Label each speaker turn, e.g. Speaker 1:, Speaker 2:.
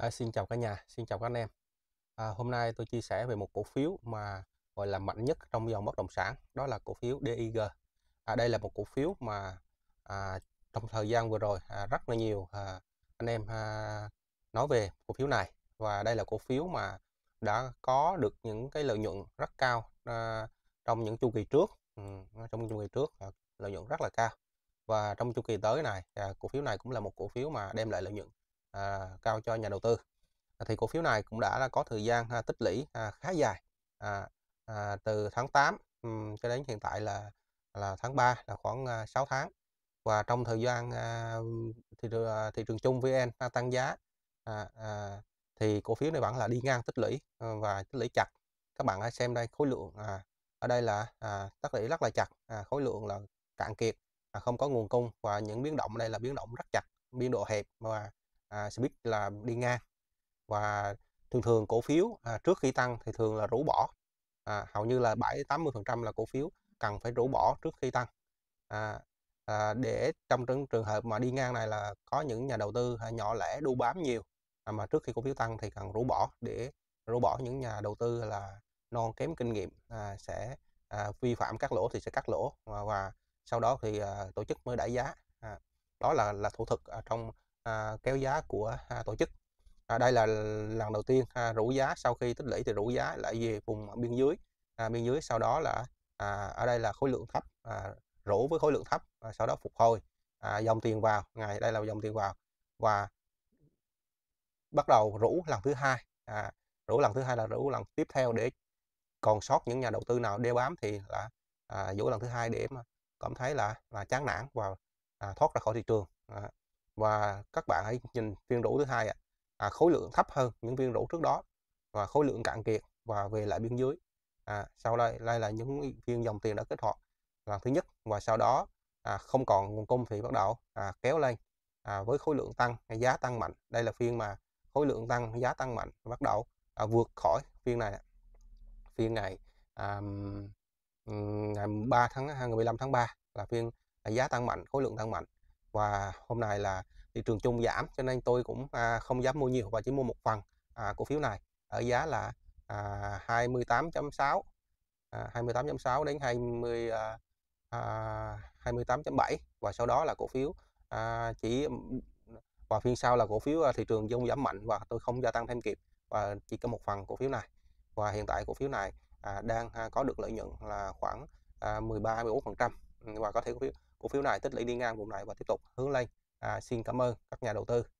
Speaker 1: À, xin chào cả nhà, xin chào các anh em. À, hôm nay tôi chia sẻ về một cổ phiếu mà gọi là mạnh nhất trong dòng bất động sản, đó là cổ phiếu DIG. À, đây là một cổ phiếu mà à, trong thời gian vừa rồi à, rất là nhiều à, anh em à, nói về cổ phiếu này và đây là cổ phiếu mà đã có được những cái lợi nhuận rất cao à, trong những chu kỳ trước, ừ, trong chu kỳ trước à, lợi nhuận rất là cao và trong chu kỳ tới này à, cổ phiếu này cũng là một cổ phiếu mà đem lại lợi nhuận à, cao cho nhà đầu tư à, thì cổ phiếu này cũng đã là có thời gian à, tích lũy à, khá dài à, à, từ tháng 8 um, cho đến hiện tại là là tháng 3 là khoảng à, 6 tháng và trong thời gian à, thị, trường, à, thị trường chung VN à, tăng giá à, à, thì cổ phiếu này vẫn là đi ngang tích lũy à, và tích lũy chặt các bạn hãy xem đây khối lượng à, ở đây là à, tích lũy rất là chặt à, khối lượng là cạn kiệt à, không có nguồn cung và những biến động đây là biến động rất chặt biên độ hẹp và à, split là đi ngang và thường thường cổ phiếu à, trước khi tăng thì thường là rũ bỏ à, hầu như là 7 80 phần trăm là cổ phiếu cần phải rũ bỏ trước khi tăng à, à, để trong trường, trường hợp mà đi ngang này là có những nhà đầu tư à, nhỏ lẻ đu bám nhiều à, mà trước khi cổ phiếu tăng thì cần rũ bỏ để rũ bỏ những nhà đầu tư là non kém kinh nghiệm à, sẽ à, vi phạm các lỗ thì sẽ cắt lỗ và, và sau đó thì à, tổ chức mới đẩy giá à, đó là là thủ thuật à, trong à, kéo giá của à, tổ chức à, đây là lần đầu tiên à, rủ giá sau khi tích lũy thì rủ giá lại về vùng biên dưới à, biên dưới sau đó là à, ở đây là khối lượng thấp à, rủ với khối lượng thấp à, sau đó phục hồi à, dòng tiền vào ngày đây là dòng tiền vào và bắt đầu rủ lần thứ hai à, rủ lần thứ hai là rủ lần tiếp theo để còn sót những nhà đầu tư nào đeo bám thì là à, rủ lần thứ hai để mà cảm thấy là là chán nản và à, thoát ra khỏi thị trường à, và các bạn hãy nhìn phiên rũ thứ hai ạ à. khối lượng thấp hơn những phiên rũ trước đó và khối lượng cạn kiệt và về lại biên dưới à, sau đây đây là những phiên dòng tiền đã kết hoạt là thứ nhất và sau đó à, không còn nguồn cung thì bắt đầu à, kéo lên à, với khối lượng tăng giá tăng mạnh đây là phiên mà khối lượng tăng giá tăng mạnh bắt đầu à, vượt khỏi phiên này phiên ngày à, ngày 3 tháng 15 tháng 3 là phiên à, giá tăng mạnh khối lượng tăng mạnh và hôm nay là thị trường chung giảm cho nên tôi cũng à, không dám mua nhiều và chỉ mua một phần à, cổ phiếu này ở giá là à, 28.6 à, 28.6 đến 20 à, à, 28.7 và sau đó là cổ phiếu à, chỉ và phiên sau là cổ phiếu à, thị trường dung giảm mạnh và tôi không gia tăng thêm kịp và chỉ có một phần cổ phiếu này và hiện tại cổ phiếu này à, đang à, có được lợi nhuận là khoảng à, 13 14 phần trăm và có thể cổ phiếu cổ phiếu này tích lũy đi ngang vùng này và tiếp tục hướng lên à, xin cảm ơn các nhà đầu tư